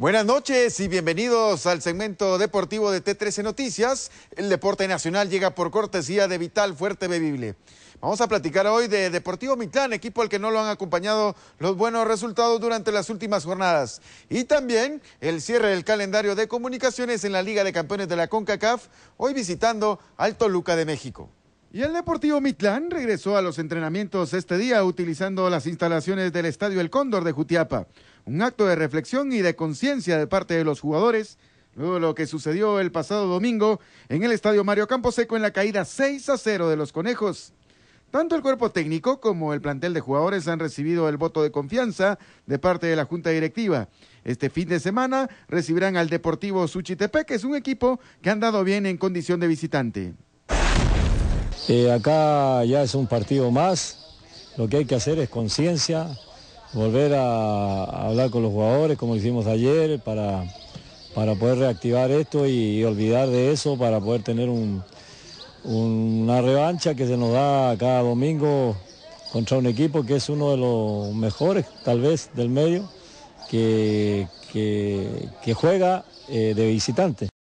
Buenas noches y bienvenidos al segmento deportivo de T13 Noticias. El deporte nacional llega por cortesía de Vital Fuerte Bebible. Vamos a platicar hoy de Deportivo Mitlán, equipo al que no lo han acompañado los buenos resultados durante las últimas jornadas. Y también el cierre del calendario de comunicaciones en la Liga de Campeones de la CONCACAF, hoy visitando al Toluca de México. Y el Deportivo Mitlán regresó a los entrenamientos este día utilizando las instalaciones del Estadio El Cóndor de Jutiapa. Un acto de reflexión y de conciencia de parte de los jugadores, luego de lo que sucedió el pasado domingo en el Estadio Mario Camposeco en la caída 6 a 0 de los Conejos. Tanto el cuerpo técnico como el plantel de jugadores han recibido el voto de confianza de parte de la Junta Directiva. Este fin de semana recibirán al Deportivo Suchitepec, que es un equipo que han dado bien en condición de visitante. Eh, acá ya es un partido más, lo que hay que hacer es conciencia, volver a, hablar con los jugadores como hicimos ayer para, para poder reactivar esto y, olvidar de eso para poder tener una revancha que se nos da cada domingo contra un equipo que es uno de los mejores tal vez del medio que, juega eh, de visitante.